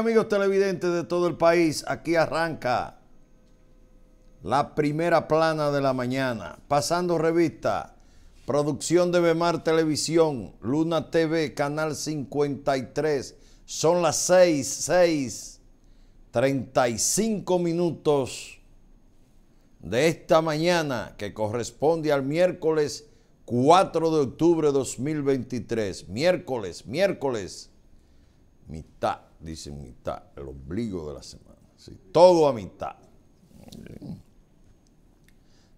amigos televidentes de todo el país, aquí arranca la primera plana de la mañana. Pasando revista, producción de Bemar Televisión, Luna TV, Canal 53. Son las 6, 6, 35 minutos de esta mañana que corresponde al miércoles 4 de octubre de 2023. Miércoles, miércoles mitad, dice mitad, el ombligo de la semana. ¿sí? Todo a mitad.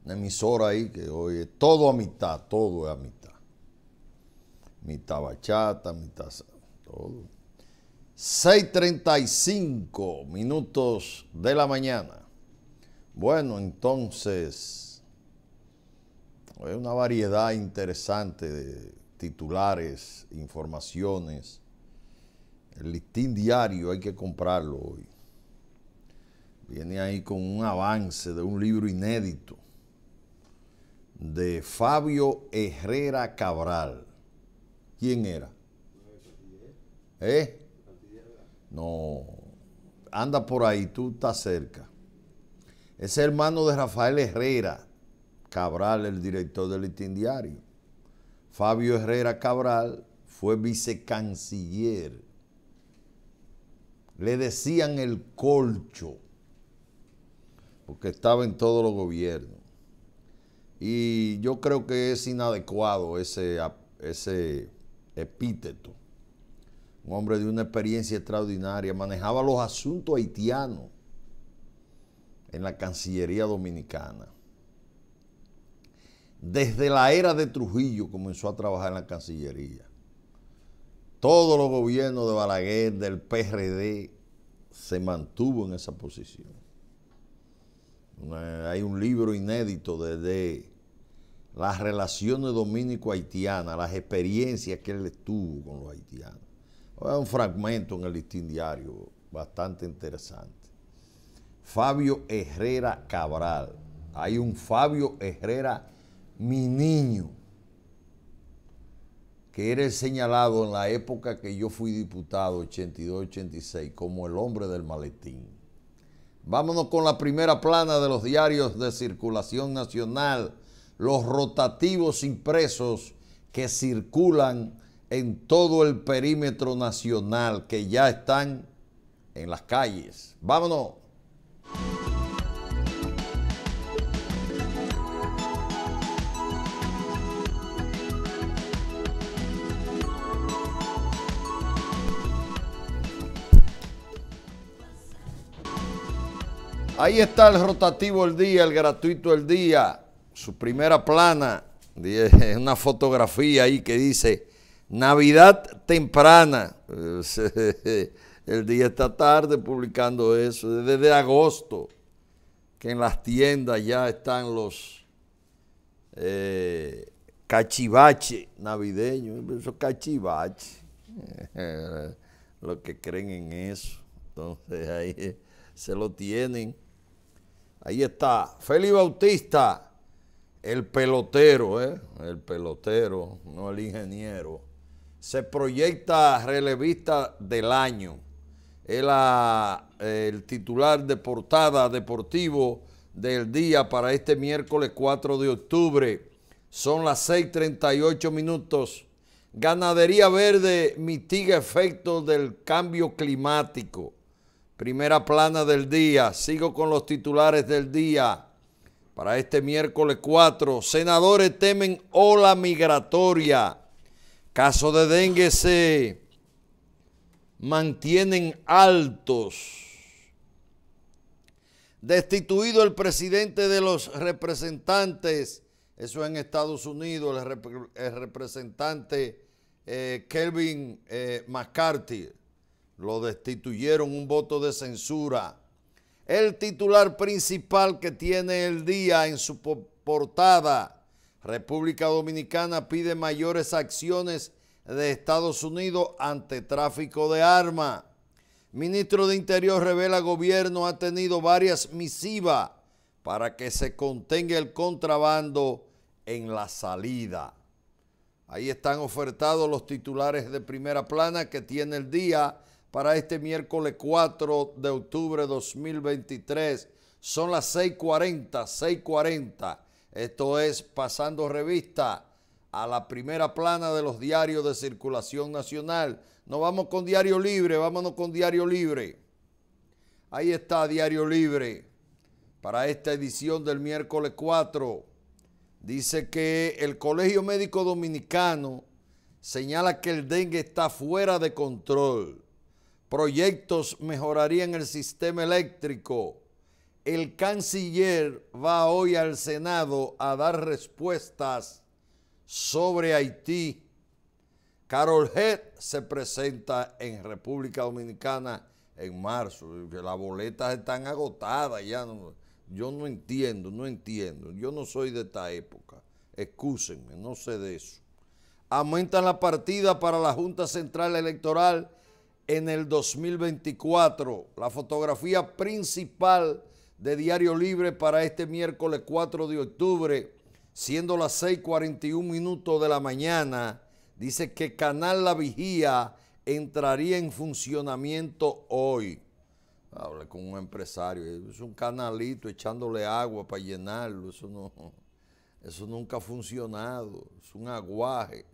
Una emisora ahí que oye, todo a mitad, todo a mitad. Mitad bachata, mitad todo. 6.35 minutos de la mañana. Bueno, entonces, hay una variedad interesante de titulares, informaciones el listín diario hay que comprarlo hoy. Viene ahí con un avance de un libro inédito de Fabio Herrera Cabral. ¿Quién era? ¿Eh? No. Anda por ahí, tú estás cerca. Es hermano de Rafael Herrera Cabral, el director del Listín Diario. Fabio Herrera Cabral fue vicecanciller le decían el colcho, porque estaba en todos los gobiernos. Y yo creo que es inadecuado ese, ese epíteto. Un hombre de una experiencia extraordinaria, manejaba los asuntos haitianos en la Cancillería Dominicana. Desde la era de Trujillo comenzó a trabajar en la Cancillería todos los gobiernos de Balaguer, del PRD, se mantuvo en esa posición. Eh, hay un libro inédito de las relaciones dominico-haitianas, las experiencias que él tuvo con los haitianos. Hay un fragmento en el listín diario bastante interesante. Fabio Herrera Cabral. Hay un Fabio Herrera, mi niño que eres señalado en la época que yo fui diputado, 82-86, como el hombre del maletín. Vámonos con la primera plana de los diarios de circulación nacional, los rotativos impresos que circulan en todo el perímetro nacional, que ya están en las calles. Vámonos. Ahí está el rotativo el día, el gratuito el día. Su primera plana una fotografía ahí que dice Navidad temprana. El día está tarde publicando eso, desde agosto, que en las tiendas ya están los eh, cachivache navideños. esos cachivaches, los que creen en eso. Entonces ahí se lo tienen Ahí está, Feli Bautista, el pelotero, ¿eh? el pelotero, no el ingeniero. Se proyecta relevista del año. Es ah, el titular de portada deportivo del día para este miércoles 4 de octubre. Son las 6.38 minutos. Ganadería verde mitiga efectos del cambio climático. Primera plana del día. Sigo con los titulares del día. Para este miércoles 4, senadores temen ola migratoria. Caso de dengue se mantienen altos. Destituido el presidente de los representantes, eso en Estados Unidos, el, representante eh, Kelvin eh, McCarthy lo destituyeron un voto de censura. El titular principal que tiene el día en su portada, República Dominicana pide mayores acciones de Estados Unidos ante tráfico de armas. Ministro de Interior revela gobierno ha tenido varias misivas para que se contenga el contrabando en la salida. Ahí están ofertados los titulares de primera plana que tiene el día para este miércoles 4 de octubre 2023. Son las 6.40, 6.40. Esto es pasando revista a la primera plana de los diarios de circulación nacional. Nos vamos con Diario Libre, vámonos con Diario Libre. Ahí está Diario Libre para esta edición del miércoles 4. Dice que el Colegio Médico Dominicano señala que el dengue está fuera de control. Proyectos mejorarían el sistema eléctrico. El canciller va hoy al Senado a dar respuestas sobre Haití. Carol Head se presenta en República Dominicana en marzo. Las boletas están agotadas ya. yo no entiendo, no entiendo. Yo no soy de esta época. Excúsenme, no sé de eso. Aumentan la partida para la Junta Central Electoral en el 2024. La fotografía principal de Diario Libre para este miércoles 4 de octubre, siendo las 6.41 minutos de la mañana, dice que Canal La Vigía entraría en funcionamiento hoy. Habla con un empresario, es un canalito echándole agua para llenarlo, eso no, eso nunca ha funcionado, es un aguaje,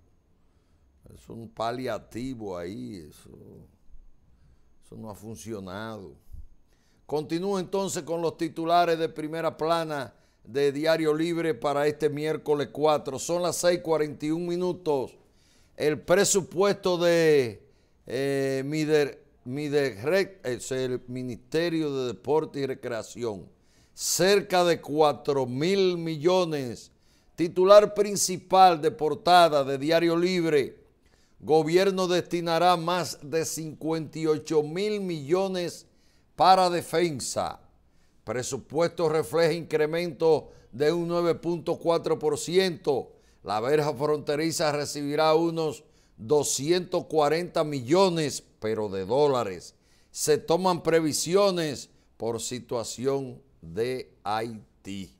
es un paliativo ahí, eso eso no ha funcionado. Continúo entonces con los titulares de primera plana de Diario Libre para este miércoles 4. Son las 6.41 minutos. El presupuesto de eh, es el Ministerio de Deporte y Recreación. Cerca de 4 mil millones. Titular principal de portada de Diario Libre gobierno destinará más de 58 mil millones para defensa. Presupuesto refleja incremento de un 9.4%. La verja fronteriza recibirá unos 240 millones, pero de dólares. Se toman previsiones por situación de Haití.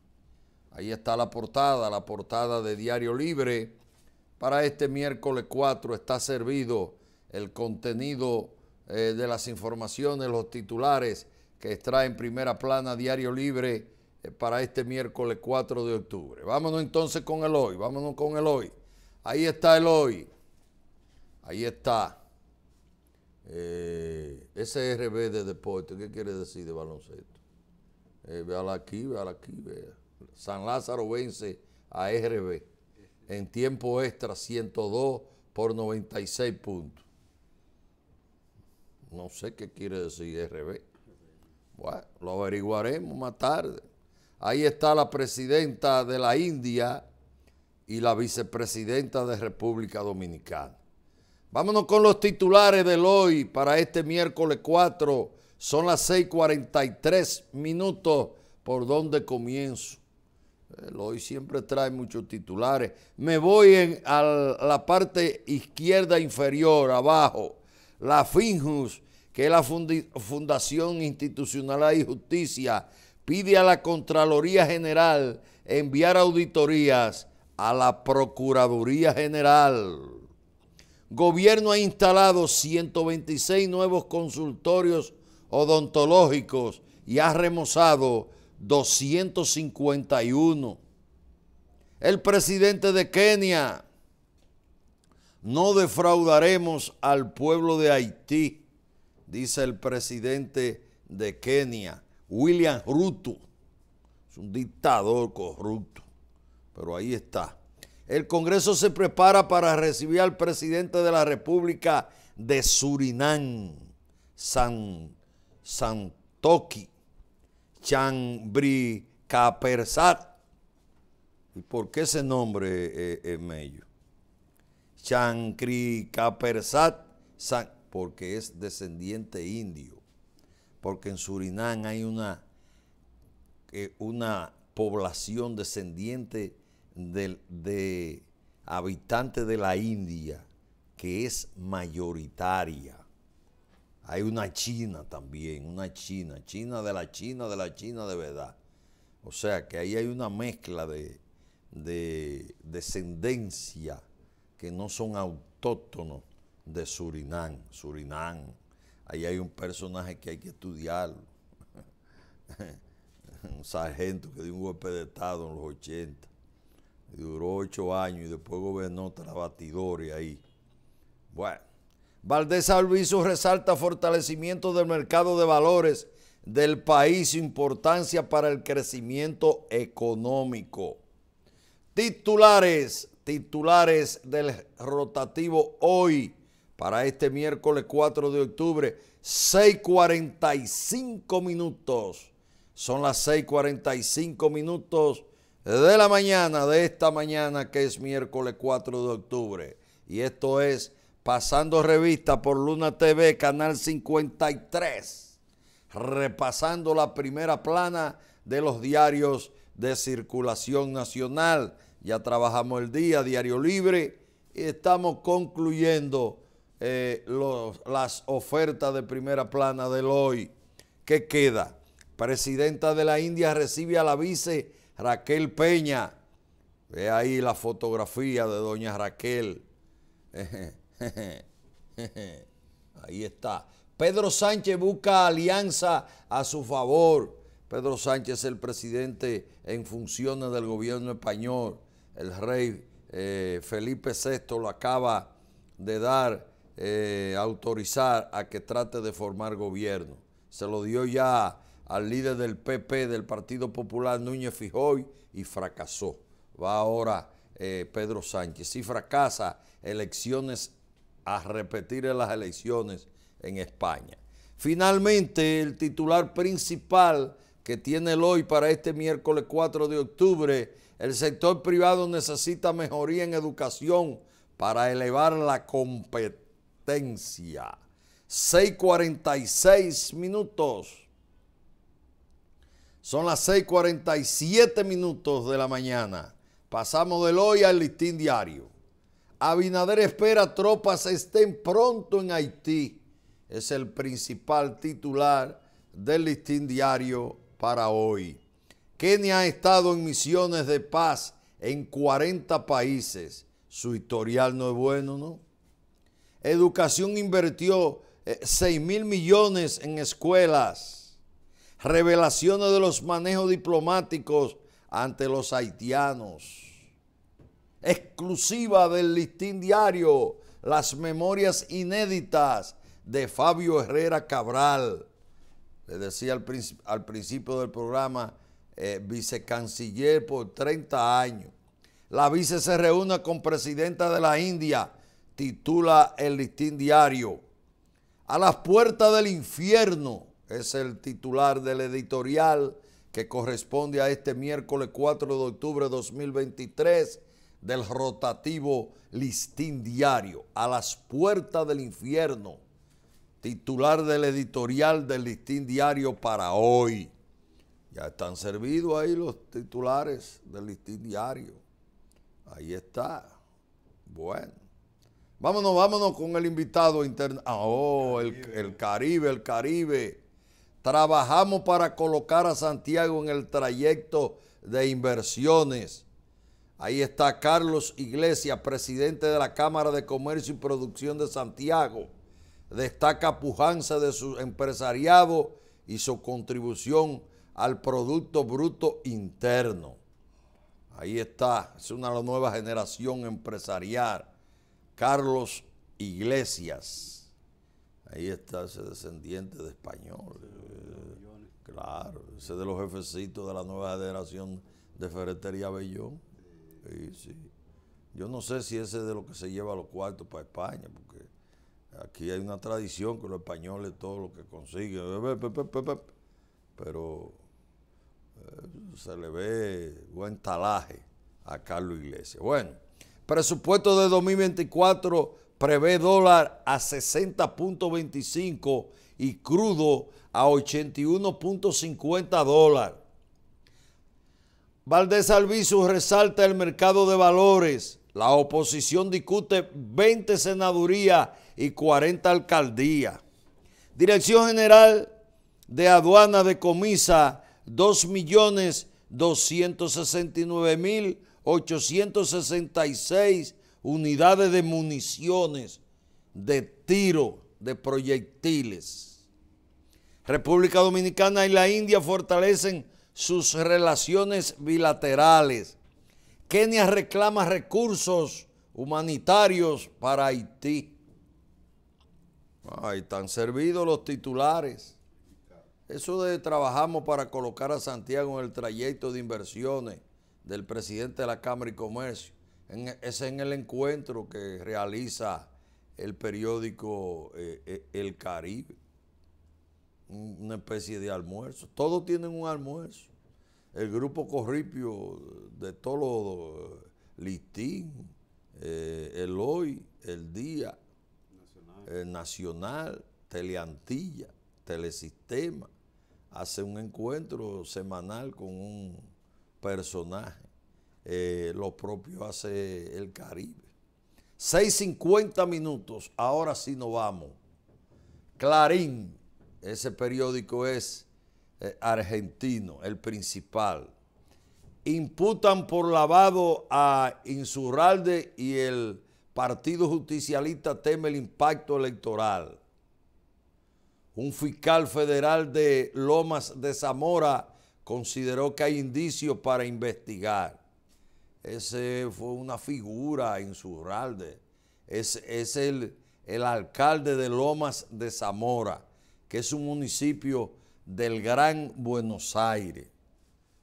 Ahí está la portada, la portada de Diario Libre para este miércoles 4 está servido el contenido eh, de las informaciones, los titulares que extraen primera plana Diario Libre eh, para este miércoles 4 de octubre. Vámonos entonces con el hoy, vámonos con el hoy. Ahí está el hoy. Ahí está. Eh, ese SRB de deporte, ¿qué quiere decir de baloncesto? Eh, véala aquí, véala aquí, vea. San Lázaro vence a RB en tiempo extra 102 por 96 puntos. No sé qué quiere decir RB. Bueno, lo averiguaremos más tarde. Ahí está la presidenta de la India y la vicepresidenta de República Dominicana. Vámonos con los titulares del hoy para este miércoles 4. Son las 6.43 minutos por donde comienzo hoy eh, siempre trae muchos titulares. Me voy a la parte izquierda inferior, abajo. La Finjus, que es la Fundación Institucional de Justicia, pide a la Contraloría General enviar auditorías a la Procuraduría General. Gobierno ha instalado 126 nuevos consultorios odontológicos y ha remozado 251. El presidente de Kenia, no defraudaremos al pueblo de Haití, dice el presidente de Kenia, William Ruto. Es un dictador corrupto, pero ahí está. El Congreso se prepara para recibir al presidente de la República de Surinam, San, Santoki Kapersat. ¿Y por qué ese nombre es, eh, es eh, Chambri Kapersat, porque es descendiente indio. Porque en Surinam hay una, eh, una población descendiente de habitantes de la India que es mayoritaria. Hay una China también, una China, China de la China, de la China de verdad. O sea que ahí hay una mezcla de, descendencia que no son autóctonos de Surinam. Surinam, ahí hay un personaje que hay que estudiarlo. un sargento que dio un golpe de Estado en los 80. Duró ocho años y después gobernó otra batidora ahí. Bueno, Valdés Alviso resalta fortalecimiento del mercado de valores del país, importancia para el crecimiento económico. Titulares, titulares del rotativo hoy para este miércoles 4 de octubre, 6.45 minutos. Son las 6.45 minutos de la mañana, de esta mañana que es miércoles 4 de octubre. Y esto es pasando revista por Luna TV, Canal 53, repasando la primera plana de los diarios de circulación nacional. Ya trabajamos el día, Diario Libre, y estamos concluyendo eh, las ofertas de primera plana del hoy. ¿Qué queda? Presidenta de la India recibe a la vice Raquel Peña. Ve ahí la fotografía de doña Raquel. Ahí está. Pedro Sánchez busca alianza a su favor. Pedro Sánchez es el presidente en funciones del gobierno español. El rey eh, Felipe VI lo acaba de dar, eh, autorizar a que trate de formar gobierno. Se lo dio ya al líder del PP, del Partido Popular, Núñez Fijoy, y fracasó. Va ahora eh, Pedro Sánchez. Si fracasa, elecciones a repetir en las elecciones en España. Finalmente, el titular principal que tiene el hoy para este miércoles 4 de octubre, el sector privado necesita mejoría en educación para elevar la competencia. 6.46 minutos. Son las 6.47 minutos de la mañana. Pasamos del hoy al listín diario. Abinader espera tropas estén pronto en Haití. Es el principal titular del listín diario para hoy. Kenia ha estado en misiones de paz en 40 países. Su historial no es bueno, ¿no? Educación invirtió 6 eh, mil millones en escuelas. Revelaciones de los manejos diplomáticos ante los haitianos exclusiva del listín diario, las memorias inéditas de Fabio Herrera Cabral. Le decía al, principio del programa, eh, vicecanciller por 30 años. La vice se reúne con presidenta de la India, titula el listín diario. A las puertas del infierno es el titular del editorial que corresponde a este miércoles 4 de octubre de 2023 del rotativo Listín Diario, a las puertas del infierno, titular del editorial del Listín Diario para hoy. Ya están servidos ahí los titulares del Listín Diario. Ahí está. Bueno. Vámonos, vámonos con el invitado interno. Ah, oh, el Caribe, el Caribe. Trabajamos para colocar a Santiago en el trayecto de inversiones Ahí está Carlos Iglesias, presidente de la Cámara de Comercio y Producción de Santiago. Destaca pujanza de su empresariado y su contribución al Producto Bruto Interno. Ahí está, es una nueva generación empresarial. Carlos Iglesias. Ahí está ese descendiente de español. Claro, ese de los jefecitos de la nueva generación de Ferretería Bellón. Yo no sé si ese es de lo que se lleva a los cuartos para España, porque aquí hay una tradición que los españoles todo lo que consiguen, eh, pero eh, se le ve buen talaje a Carlos Iglesias. Bueno, presupuesto de 2024 prevé dólar a 60.25 y crudo a 81.50 dólares. Valdés Albizu resalta el mercado de valores. La oposición discute 20 senadurías y 40 alcaldías. Dirección General de Aduana de Comisa, 2.269.866 unidades de municiones de tiro de proyectiles. República Dominicana y la India fortalecen sus relaciones bilaterales. Kenia reclama recursos humanitarios para Haití. Ay, están servidos los titulares. Eso de trabajamos para colocar a Santiago en el trayecto de inversiones del presidente de la Cámara y Comercio. E, es en el encuentro que realiza el periódico eh, eh, El Caribe una especie de almuerzo. Todos tienen un almuerzo. El grupo Corripio de todos los eh, Listín, eh, el hoy El Día, Nacional. Eh, Nacional, Teleantilla, Telesistema, hace un encuentro semanal con un personaje. lo propio hace el Caribe. 6.50 minutos, ahora sí nos vamos. Clarín. Ese periódico es eh, argentino, el principal. Imputan por lavado a Insurralde y el Partido Justicialista teme el impacto electoral. Un fiscal federal de Lomas de Zamora consideró que hay indicios para investigar. Ese fue una figura insurralde. Es, el, el alcalde de Lomas de Zamora que es un municipio del Gran Buenos Aires.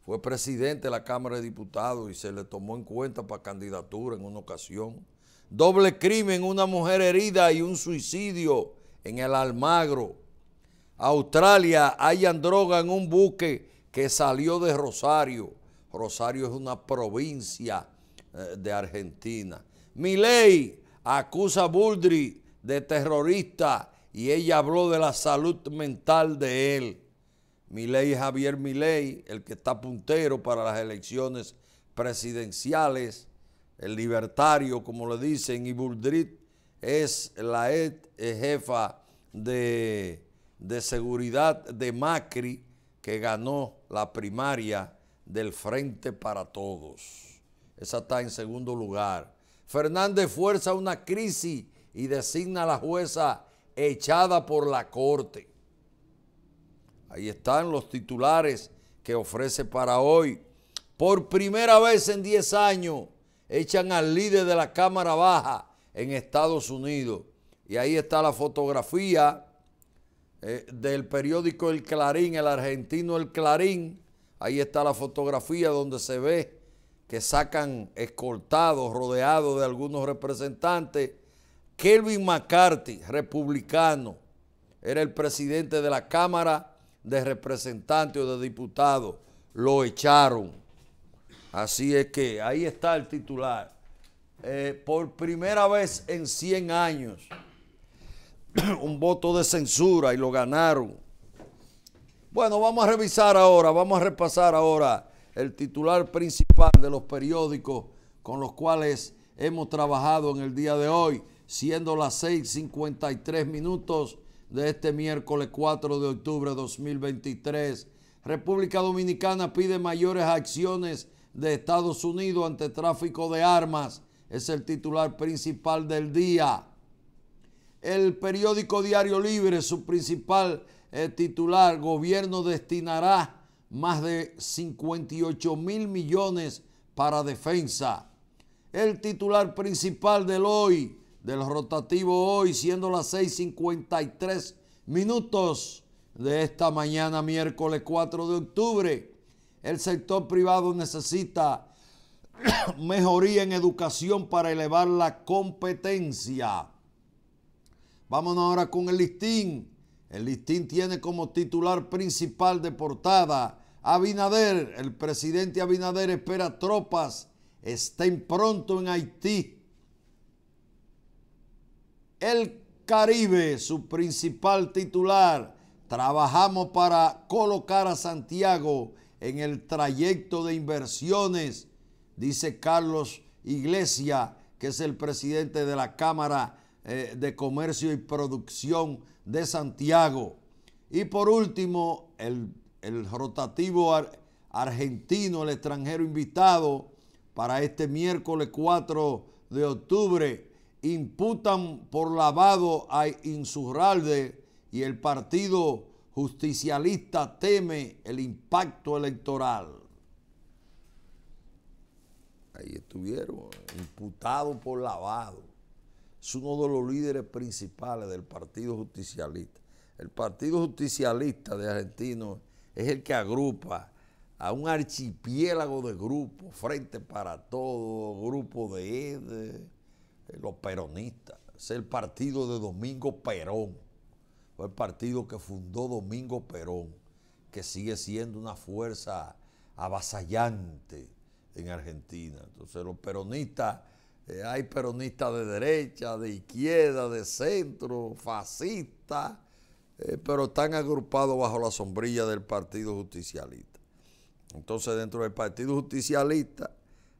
Fue presidente de la Cámara de Diputados y se le tomó en cuenta para candidatura en una ocasión. Doble crimen, una mujer herida y un suicidio en el Almagro. Australia, hayan droga en un buque que salió de Rosario. Rosario es una provincia eh, de Argentina. Milei acusa a Buldri de terrorista y ella habló de la salud mental de él. Milei Javier Milei, el que está puntero para las elecciones presidenciales, el libertario, como le dicen, y Buldrit es la jefa de, de seguridad de Macri, que ganó la primaria del Frente para Todos. Esa está en segundo lugar. Fernández fuerza una crisis y designa a la jueza echada por la corte. Ahí están los titulares que ofrece para hoy. Por primera vez en 10 años echan al líder de la Cámara Baja en Estados Unidos. Y ahí está la fotografía eh, del periódico El Clarín, el argentino El Clarín. Ahí está la fotografía donde se ve que sacan escoltados, rodeados de algunos representantes Kelvin McCarthy, republicano, era el presidente de la Cámara de Representantes o de Diputados. Lo echaron. Así es que ahí está el titular. Eh, por primera vez en 100 años, un voto de censura y lo ganaron. Bueno, vamos a revisar ahora, vamos a repasar ahora el titular principal de los periódicos con los cuales hemos trabajado en el día de hoy siendo las 6.53 minutos de este miércoles 4 de octubre de 2023. República Dominicana pide mayores acciones de Estados Unidos ante tráfico de armas. Es el titular principal del día. El periódico Diario Libre, su principal eh, titular, gobierno destinará más de 58 mil millones para defensa. El titular principal del hoy, del rotativo hoy, siendo las 6.53 minutos de esta mañana, miércoles 4 de octubre. El sector privado necesita mejoría en educación para elevar la competencia. Vámonos ahora con el listín. El listín tiene como titular principal de portada Abinader. El presidente Abinader espera tropas. Estén pronto en Haití. El Caribe, su principal titular. Trabajamos para colocar a Santiago en el trayecto de inversiones, dice Carlos Iglesia, que es el presidente de la Cámara eh, de Comercio y Producción de Santiago. Y por último, el, rotativo argentino, el extranjero invitado para este miércoles 4 de octubre, imputan por lavado a Insurralde y el partido justicialista teme el impacto electoral. Ahí estuvieron, imputados por lavado. Es uno de los líderes principales del Partido Justicialista. El Partido Justicialista de Argentino es el que agrupa a un archipiélago de grupos, Frente para Todo, Grupo de EDE, eh, los peronistas, es el partido de Domingo Perón, fue el partido que fundó Domingo Perón, que sigue siendo una fuerza avasallante en Argentina. Entonces los peronistas, eh, hay peronistas de derecha, de izquierda, de centro, fascistas, eh, pero están agrupados bajo la sombrilla del Partido Justicialista. Entonces dentro del Partido Justicialista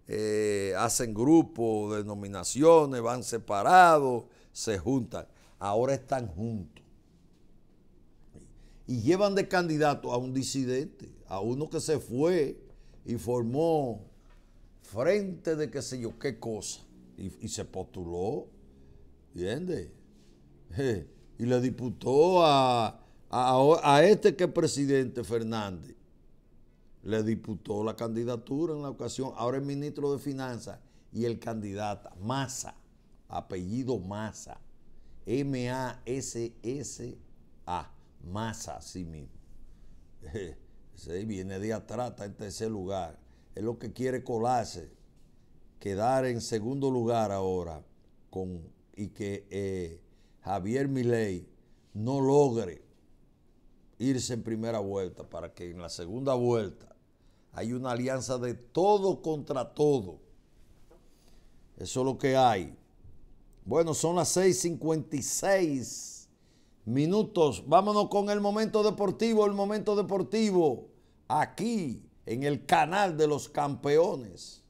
eh, hacen grupos, denominaciones, van separados, se juntan. Ahora están juntos. Y llevan de candidato a un disidente, a uno que se fue y formó frente de qué sé yo qué cosa. Y, se postuló, ¿entiendes? y le diputó a, a, a este que es presidente Fernández le diputó la candidatura en la ocasión, ahora es ministro de Finanzas y el candidato Massa, apellido Massa, M-A-S-S-A, Massa, sí mismo. Se viene de atrás, en tercer lugar. Es lo que quiere colarse, quedar en segundo lugar ahora con, y que eh, Javier Milei no logre irse en primera vuelta para que en la segunda vuelta hay una alianza de todo contra todo. Eso es lo que hay. Bueno, son las 6.56 minutos. Vámonos con el momento deportivo, el momento deportivo, aquí en el canal de los campeones.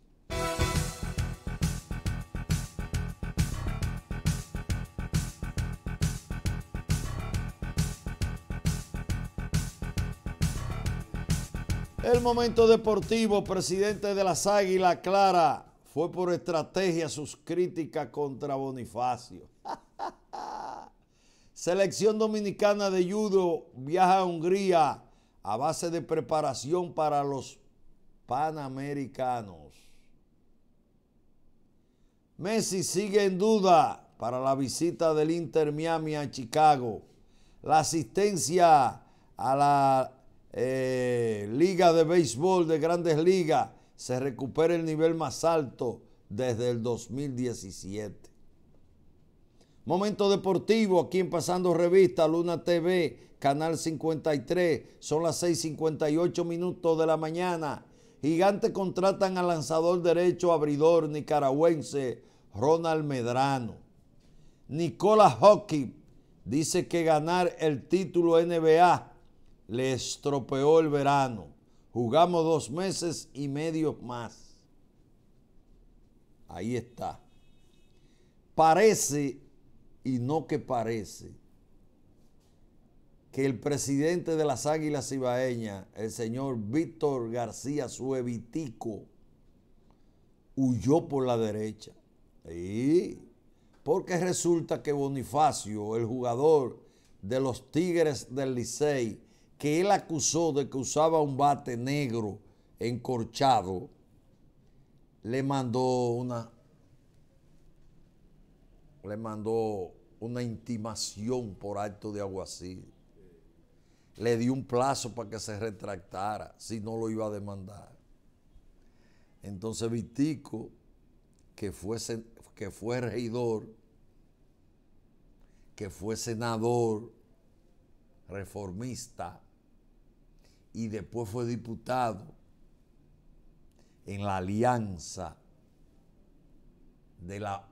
el momento deportivo, presidente de las Águilas, Clara, fue por estrategia sus críticas contra Bonifacio. Selección Dominicana de Judo viaja a Hungría a base de preparación para los Panamericanos. Messi sigue en duda para la visita del Inter Miami a Chicago. La asistencia a la eh, liga de béisbol de grandes ligas se recupera el nivel más alto desde el 2017. Momento deportivo aquí en Pasando Revista, Luna TV, Canal 53, son las 6.58 minutos de la mañana. Gigantes contratan al lanzador derecho abridor nicaragüense Ronald Medrano. Nicola Hockey dice que ganar el título NBA le estropeó el verano. Jugamos dos meses y medio más. Ahí está. Parece, y no que parece, que el presidente de las Águilas Ibaeñas, el señor Víctor García Suevitico, huyó por la derecha. Y porque resulta que Bonifacio, el jugador de los Tigres del Licey, que él acusó de que usaba un bate negro encorchado, le mandó una le mandó una intimación por acto de aguacil. Le dio un plazo para que se retractara si no lo iba a demandar. Entonces Vitico, que fue, que fue regidor, que fue senador, reformista, y después fue diputado en la alianza de la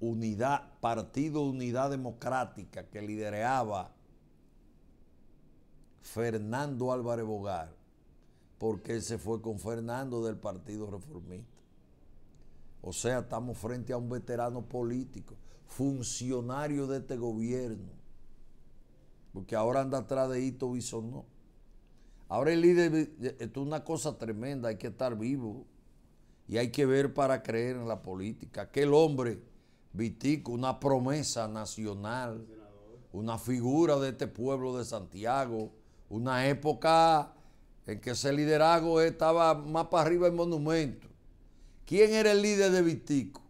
unidad, Partido Unidad Democrática que lideraba Fernando Álvarez Bogar, porque él se fue con Fernando del Partido Reformista. O sea, estamos frente a un veterano político, funcionario de este gobierno, porque ahora anda atrás de Hito Bisonó. Ahora el líder es una cosa tremenda, hay que estar vivo y hay que ver para creer en la política. Aquel hombre, Vitico, una promesa nacional, una figura de este pueblo de Santiago, una época en que ese liderazgo estaba más para arriba en monumento. ¿Quién era el líder de Vitico?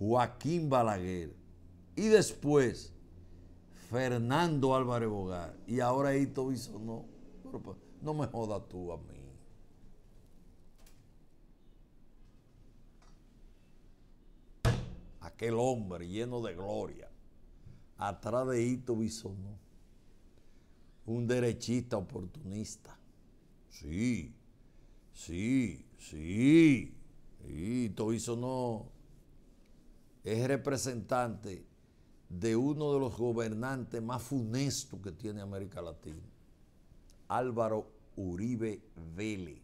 Joaquín Balaguer. Y después, Fernando Álvarez Bogar. Y ahora Hito Bisonó. No, pues, no me jodas tú a mí. Aquel hombre lleno de gloria, atrás de Hito Bisonó. Un derechista oportunista. Sí, sí, sí. Hito Bisonó es representante de uno de los gobernantes más funestos que tiene América Latina, Álvaro Uribe Vélez,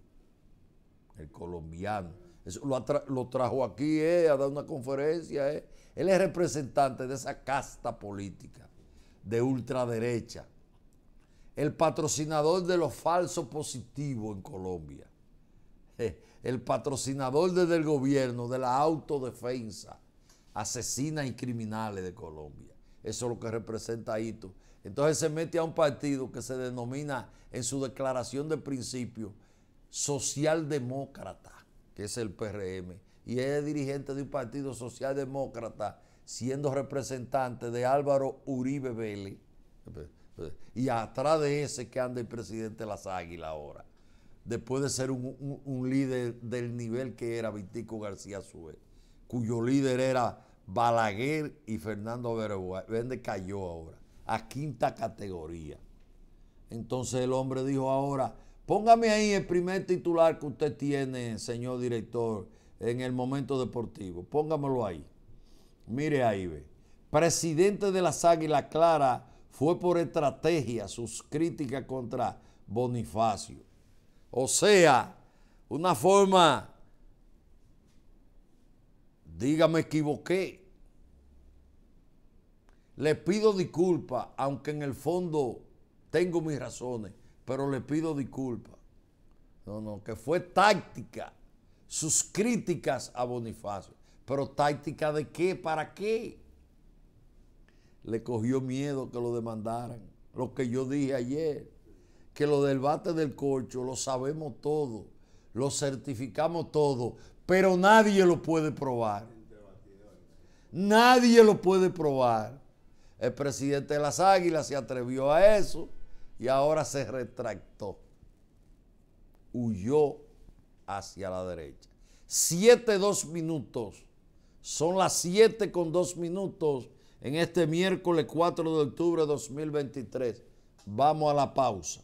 el colombiano. lo, trajo aquí eh, a dar una conferencia. Eh. Él es representante de esa casta política de ultraderecha, el patrocinador de los falsos positivos en Colombia, eh, el patrocinador desde el gobierno de la autodefensa asesinas y criminales de Colombia. Eso es lo que representa Hito, Entonces se mete a un partido que se denomina en su declaración de principio socialdemócrata, que es el PRM, y es dirigente de un partido socialdemócrata, siendo representante de Álvaro Uribe Vélez, y atrás de ese que anda el presidente las Águilas ahora, después de ser un, líder del nivel que era Vitico García Suez cuyo líder era Balaguer y Fernando Vende cayó ahora, a quinta categoría. Entonces el hombre dijo ahora, póngame ahí el primer titular que usted tiene, señor director, en el momento deportivo, póngamelo ahí. Mire ahí, ve. Presidente de las Águilas Clara fue por estrategia sus críticas contra Bonifacio. O sea, una forma dígame me equivoqué. Le pido disculpas, aunque en el fondo tengo mis razones, pero le pido disculpas. No, no, que fue táctica, sus críticas a Bonifacio. Pero táctica de qué, para qué. Le cogió miedo que lo demandaran. Lo que yo dije ayer, que lo del bate del corcho lo sabemos todo, lo certificamos todo, pero nadie lo puede probar. Nadie lo puede probar. El presidente de las Águilas se atrevió a eso y ahora se retractó. Huyó hacia la derecha. Siete, dos minutos. Son las siete con dos minutos en este miércoles 4 de octubre de 2023. Vamos a la pausa.